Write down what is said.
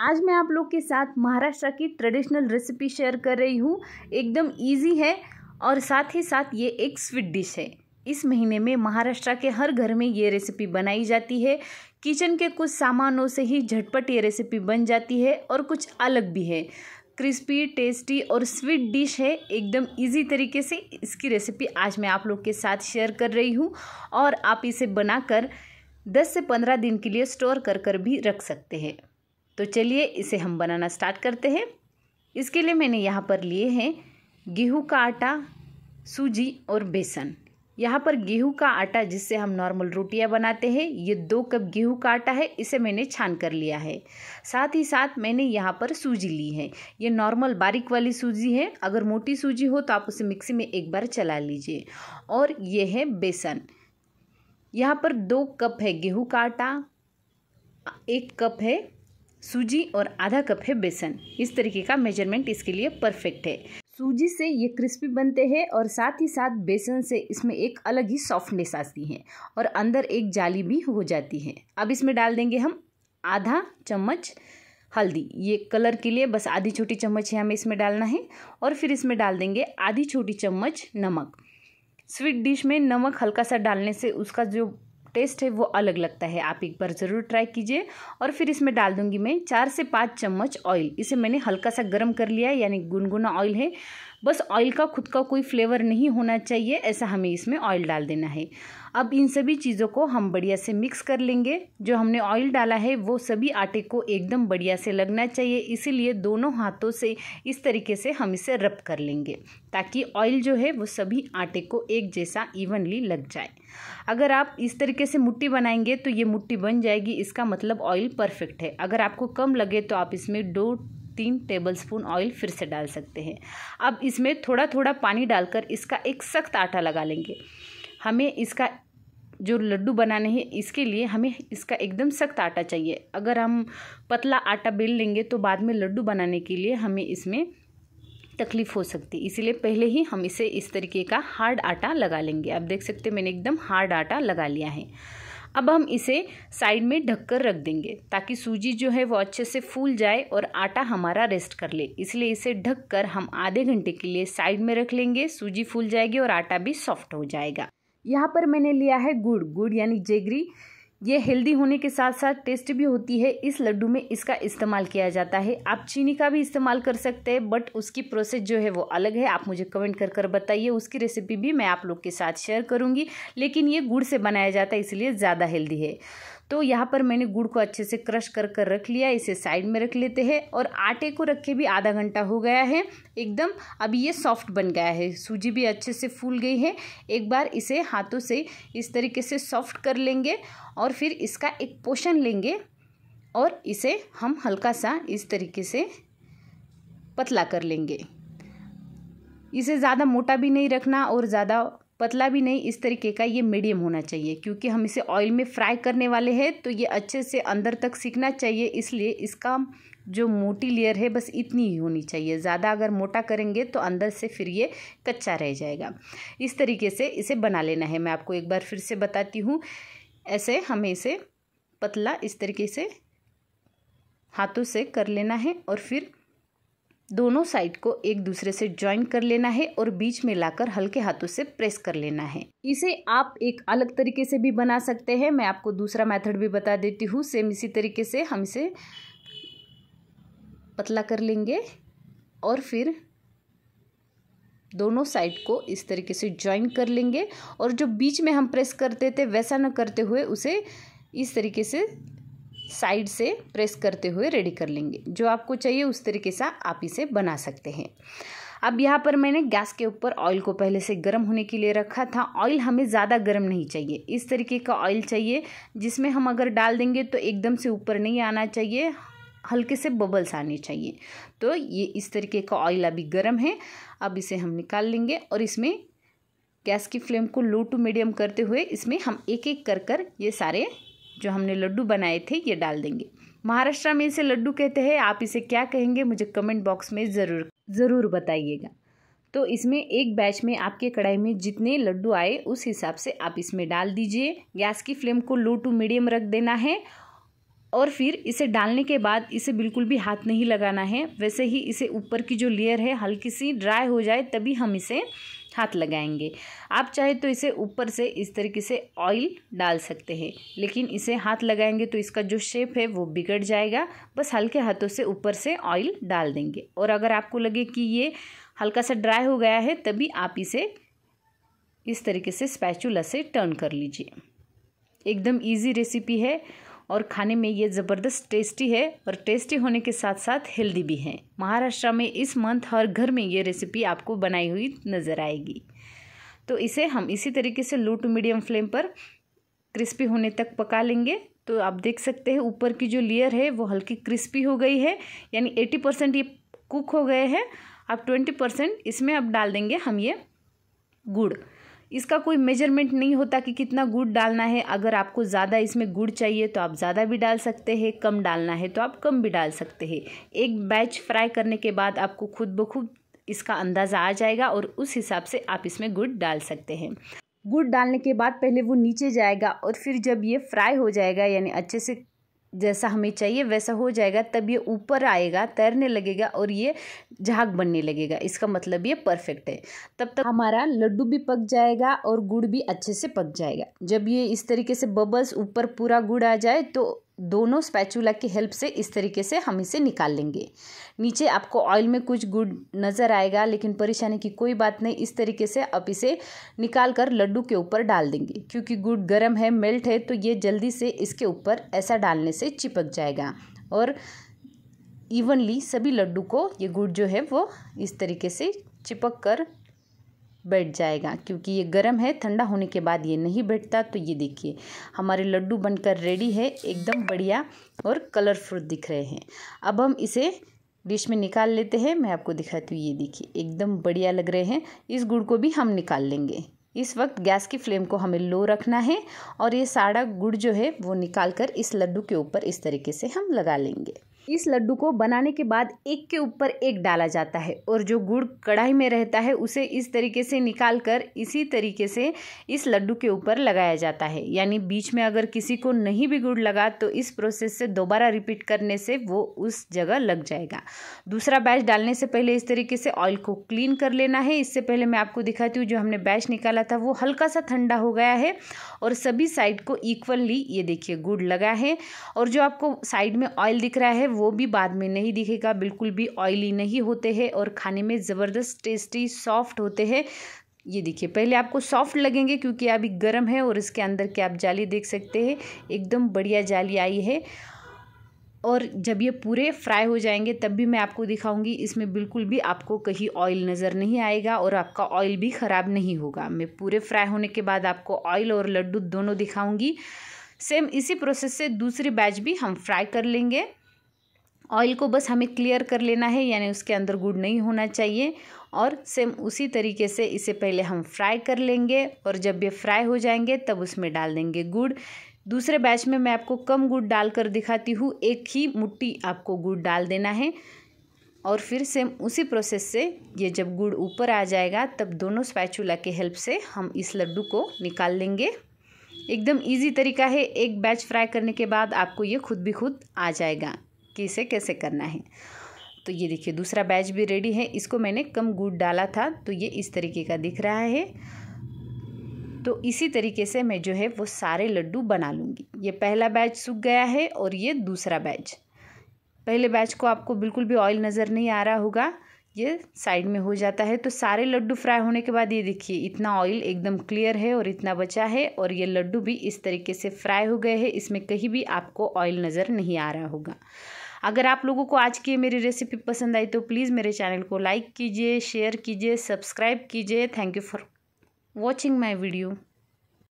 आज मैं आप लोग के साथ महाराष्ट्र की ट्रेडिशनल रेसिपी शेयर कर रही हूँ एकदम इजी है और साथ ही साथ ये एक स्वीट डिश है इस महीने में महाराष्ट्र के हर घर में ये रेसिपी बनाई जाती है किचन के कुछ सामानों से ही झटपट ये रेसिपी बन जाती है और कुछ अलग भी है क्रिस्पी टेस्टी और स्वीट डिश है एकदम इजी तरीके से इसकी रेसिपी आज मैं आप लोग के साथ शेयर कर रही हूँ और आप इसे बनाकर 10 से 15 दिन के लिए स्टोर कर कर भी रख सकते हैं तो चलिए इसे हम बनाना स्टार्ट करते हैं इसके लिए मैंने यहाँ पर लिए हैं गेहूँ का आटा सूजी और बेसन यहाँ पर गेहूँ का आटा जिससे हम नॉर्मल रोटियाँ बनाते हैं ये दो कप गेहूँ का आटा है इसे मैंने छान कर लिया है साथ ही साथ मैंने यहाँ पर सूजी ली है ये नॉर्मल बारीक वाली सूजी है अगर मोटी सूजी हो तो आप उसे मिक्सी में एक बार चला लीजिए और ये है बेसन यहाँ पर दो कप है गेहूँ का आटा एक कप है सूजी और आधा कप है बेसन इस तरीके का मेजरमेंट इसके लिए परफेक्ट है सूजी से ये क्रिस्पी बनते हैं और साथ ही साथ बेसन से इसमें एक अलग ही सॉफ्टनेस आती है और अंदर एक जाली भी हो जाती है अब इसमें डाल देंगे हम आधा चम्मच हल्दी ये कलर के लिए बस आधी छोटी चम्मच ही हमें इसमें डालना है और फिर इसमें डाल देंगे आधी छोटी चम्मच नमक स्वीट डिश में नमक हल्का सा डालने से उसका जो टेस्ट है वो अलग लगता है आप एक बार ज़रूर ट्राई कीजिए और फिर इसमें डाल दूंगी मैं चार से पाँच चम्मच ऑयल इसे मैंने हल्का सा गर्म कर लिया है यानी गुनगुना ऑयल है बस ऑयल का खुद का कोई फ्लेवर नहीं होना चाहिए ऐसा हमें इसमें ऑयल डाल देना है अब इन सभी चीज़ों को हम बढ़िया से मिक्स कर लेंगे जो हमने ऑयल डाला है वो सभी आटे को एकदम बढ़िया से लगना चाहिए इसीलिए दोनों हाथों से इस तरीके से हम इसे रब कर लेंगे ताकि ऑयल जो है वो सभी आटे को एक जैसा इवनली लग जाए अगर आप इस तरीके से मुट्टी बनाएंगे तो ये मुट्टी बन जाएगी इसका मतलब ऑयल परफेक्ट है अगर आपको कम लगे तो आप इसमें दो तीन टेबलस्पून ऑयल फिर से डाल सकते हैं अब इसमें थोड़ा थोड़ा पानी डालकर इसका एक सख्त आटा लगा लेंगे हमें इसका जो लड्डू बनाने हैं इसके लिए हमें इसका एकदम सख्त आटा चाहिए अगर हम पतला आटा बेल लेंगे तो बाद में लड्डू बनाने के लिए हमें इसमें तकलीफ़ हो सकती इसीलिए पहले ही हम इसे इस तरीके का हार्ड आटा लगा लेंगे आप देख सकते हैं मैंने एकदम हार्ड आटा लगा लिया है अब हम इसे साइड में ढककर रख देंगे ताकि सूजी जो है वो अच्छे से फूल जाए और आटा हमारा रेस्ट कर ले इसलिए इसे ढक कर हम आधे घंटे के लिए साइड में रख लेंगे सूजी फूल जाएगी और आटा भी सॉफ्ट हो जाएगा यहाँ पर मैंने लिया है गुड़ गुड़ यानी जेगरी ये हेल्दी होने के साथ साथ टेस्ट भी होती है इस लड्डू में इसका इस्तेमाल किया जाता है आप चीनी का भी इस्तेमाल कर सकते हैं बट उसकी प्रोसेस जो है वो अलग है आप मुझे कमेंट कर कर बताइए उसकी रेसिपी भी मैं आप लोग के साथ शेयर करूंगी लेकिन ये गुड़ से बनाया जाता है इसलिए ज़्यादा हेल्दी है तो यहाँ पर मैंने गुड़ को अच्छे से क्रश कर कर रख लिया इसे साइड में रख लेते हैं और आटे को रखे भी आधा घंटा हो गया है एकदम अभी ये सॉफ्ट बन गया है सूजी भी अच्छे से फूल गई है एक बार इसे हाथों से इस तरीके से सॉफ्ट कर लेंगे और फिर इसका एक पोषण लेंगे और इसे हम हल्का सा इस तरीके से पतला कर लेंगे इसे ज़्यादा मोटा भी नहीं रखना और ज़्यादा पतला भी नहीं इस तरीके का ये मीडियम होना चाहिए क्योंकि हम इसे ऑयल में फ्राई करने वाले हैं तो ये अच्छे से अंदर तक सीखना चाहिए इसलिए इसका जो मोटी लेयर है बस इतनी ही होनी चाहिए ज़्यादा अगर मोटा करेंगे तो अंदर से फिर ये कच्चा रह जाएगा इस तरीके से इसे बना लेना है मैं आपको एक बार फिर से बताती हूँ ऐसे हमें इसे पतला इस तरीके से हाथों से कर लेना है और फिर दोनों साइड को एक दूसरे से ज्वाइन कर लेना है और बीच में लाकर हल्के हाथों से प्रेस कर लेना है इसे आप एक अलग तरीके से भी बना सकते हैं मैं आपको दूसरा मेथड भी बता देती हूँ सेम इसी तरीके से हम इसे पतला कर लेंगे और फिर दोनों साइड को इस तरीके से ज्वाइन कर लेंगे और जो बीच में हम प्रेस करते थे वैसा न करते हुए उसे इस तरीके से साइड से प्रेस करते हुए रेडी कर लेंगे जो आपको चाहिए उस तरीके से आप इसे बना सकते हैं अब यहाँ पर मैंने गैस के ऊपर ऑयल को पहले से गर्म होने के लिए रखा था ऑयल हमें ज़्यादा गर्म नहीं चाहिए इस तरीके का ऑयल चाहिए जिसमें हम अगर डाल देंगे तो एकदम से ऊपर नहीं आना चाहिए हल्के से बबल्स आने चाहिए तो ये इस तरीके का ऑयल अभी गर्म है अब इसे हम निकाल लेंगे और इसमें गैस की फ्लेम को लो टू मीडियम करते हुए इसमें हम एक एक कर कर ये सारे जो हमने लड्डू बनाए थे ये डाल देंगे महाराष्ट्र में इसे लड्डू कहते हैं आप इसे क्या कहेंगे मुझे कमेंट बॉक्स में ज़रूर ज़रूर बताइएगा तो इसमें एक बैच में आपके कढ़ाई में जितने लड्डू आए उस हिसाब से आप इसमें डाल दीजिए गैस की फ्लेम को लो टू मीडियम रख देना है और फिर इसे डालने के बाद इसे बिल्कुल भी हाथ नहीं लगाना है वैसे ही इसे ऊपर की जो लेयर है हल्की सी ड्राई हो जाए तभी हम इसे हाथ लगाएंगे आप चाहे तो इसे ऊपर से इस तरीके से ऑयल डाल सकते हैं लेकिन इसे हाथ लगाएंगे तो इसका जो शेप है वो बिगड़ जाएगा बस हल्के हाथों से ऊपर से ऑयल डाल देंगे और अगर आपको लगे कि ये हल्का सा ड्राई हो गया है तभी आप इसे इस तरीके से स्पैचुला से टर्न कर लीजिए एकदम ईजी रेसिपी है और खाने में ये ज़बरदस्त टेस्टी है और टेस्टी होने के साथ साथ हेल्दी भी है महाराष्ट्र में इस मंथ हर घर में ये रेसिपी आपको बनाई हुई नज़र आएगी तो इसे हम इसी तरीके से लो टू मीडियम फ्लेम पर क्रिस्पी होने तक पका लेंगे तो आप देख सकते हैं ऊपर की जो लेयर है वो हल्की क्रिस्पी हो गई है यानी एटी परसेंट ये कुक हो गए हैं आप ट्वेंटी परसेंट इसमें अब डाल देंगे हम ये गुड़ इसका कोई मेजरमेंट नहीं होता कि कितना गुड़ डालना है अगर आपको ज़्यादा इसमें गुड़ चाहिए तो आप ज़्यादा भी डाल सकते हैं कम डालना है तो आप कम भी डाल सकते हैं एक बैच फ्राई करने के बाद आपको खुद ब खुद इसका अंदाज़ा आ जाएगा और उस हिसाब से आप इसमें गुड़ डाल सकते हैं गुड़ डालने के बाद पहले वो नीचे जाएगा और फिर जब ये फ्राई हो जाएगा यानी अच्छे से जैसा हमें चाहिए वैसा हो जाएगा तब ये ऊपर आएगा तैरने लगेगा और ये झाग बनने लगेगा इसका मतलब ये परफेक्ट है तब तक हमारा लड्डू भी पक जाएगा और गुड़ भी अच्छे से पक जाएगा जब ये इस तरीके से बबल्स ऊपर पूरा गुड़ आ जाए तो दोनों स्पैचुला की हेल्प से इस तरीके से हम इसे निकाल लेंगे नीचे आपको ऑयल में कुछ गुड नज़र आएगा लेकिन परेशानी की कोई बात नहीं इस तरीके से आप इसे निकाल कर लड्डू के ऊपर डाल देंगे क्योंकि गुड गर्म है मेल्ट है तो ये जल्दी से इसके ऊपर ऐसा डालने से चिपक जाएगा और इवनली सभी लड्डू को ये गुड़ जो है वो इस तरीके से चिपक कर बैठ जाएगा क्योंकि ये गर्म है ठंडा होने के बाद ये नहीं बैठता तो ये देखिए हमारे लड्डू बनकर रेडी है एकदम बढ़िया और कलरफुल दिख रहे हैं अब हम इसे डिश में निकाल लेते हैं मैं आपको दिखाती हूँ ये देखिए एकदम बढ़िया लग रहे हैं इस गुड़ को भी हम निकाल लेंगे इस वक्त गैस की फ्लेम को हमें लो रखना है और ये सारा गुड़ जो है वो निकाल कर इस लड्डू के ऊपर इस तरीके से हम लगा लेंगे इस लड्डू को बनाने के बाद एक के ऊपर एक डाला जाता है और जो गुड़ कढ़ाई में रहता है उसे इस तरीके से निकाल कर इसी तरीके से इस लड्डू के ऊपर लगाया जाता है यानी बीच में अगर किसी को नहीं भी गुड़ लगा तो इस प्रोसेस से दोबारा रिपीट करने से वो उस जगह लग जाएगा दूसरा बैच डालने से पहले इस तरीके से ऑयल को क्लीन कर लेना है इससे पहले मैं आपको दिखाती हूँ जो हमने बैच निकाला था वो हल्का सा ठंडा हो गया है और सभी साइड को इक्वली ये देखिए गुड़ लगा है और जो आपको साइड में ऑयल दिख रहा है वो भी बाद में नहीं दिखेगा बिल्कुल भी ऑयली नहीं होते हैं और खाने में ज़बरदस्त टेस्टी सॉफ्ट होते हैं ये देखिए पहले आपको सॉफ्ट लगेंगे क्योंकि अभी गर्म है और इसके अंदर के आप जाली देख सकते हैं एकदम बढ़िया जाली आई है और जब ये पूरे फ्राई हो जाएंगे तब भी मैं आपको दिखाऊंगी इसमें बिल्कुल भी आपको कहीं ऑयल नज़र नहीं आएगा और आपका ऑयल भी ख़राब नहीं होगा मैं पूरे फ्राई होने के बाद आपको ऑयल और लड्डू दोनों दिखाऊंगी सेम इसी प्रोसेस से दूसरी बैच भी हम फ्राई कर लेंगे ऑयल को बस हमें क्लियर कर लेना है यानी उसके अंदर गुड़ नहीं होना चाहिए और सेम उसी तरीके से इसे पहले हम फ्राई कर लेंगे और जब ये फ्राई हो जाएंगे तब उसमें डाल देंगे गुड़ दूसरे बैच में मैं आपको कम गुड़ डालकर दिखाती हूँ एक ही मुट्टी आपको गुड़ डाल देना है और फिर सेम उसी प्रोसेस से ये जब गुड़ ऊपर आ जाएगा तब दोनों स्पैचुला के हेल्प से हम इस लड्डू को निकाल लेंगे एकदम इजी तरीका है एक बैच फ्राई करने के बाद आपको ये खुद भी खुद आ जाएगा कि इसे कैसे करना है तो ये देखिए दूसरा बैच भी रेडी है इसको मैंने कम गुड़ डाला था तो ये इस तरीके का दिख रहा है तो इसी तरीके से मैं जो है वो सारे लड्डू बना लूँगी ये पहला बैच सूख गया है और ये दूसरा बैच पहले बैच को आपको बिल्कुल भी ऑयल नज़र नहीं आ रहा होगा ये साइड में हो जाता है तो सारे लड्डू फ्राई होने के बाद ये देखिए इतना ऑयल एकदम क्लियर है और इतना बचा है और ये लड्डू भी इस तरीके से फ्राई हो गए हैं इसमें कहीं भी आपको ऑयल नज़र नहीं आ रहा होगा अगर आप लोगों को आज की मेरी रेसिपी पसंद आई तो प्लीज़ मेरे चैनल को लाइक कीजिए शेयर कीजिए सब्सक्राइब कीजिए thank you for watching my video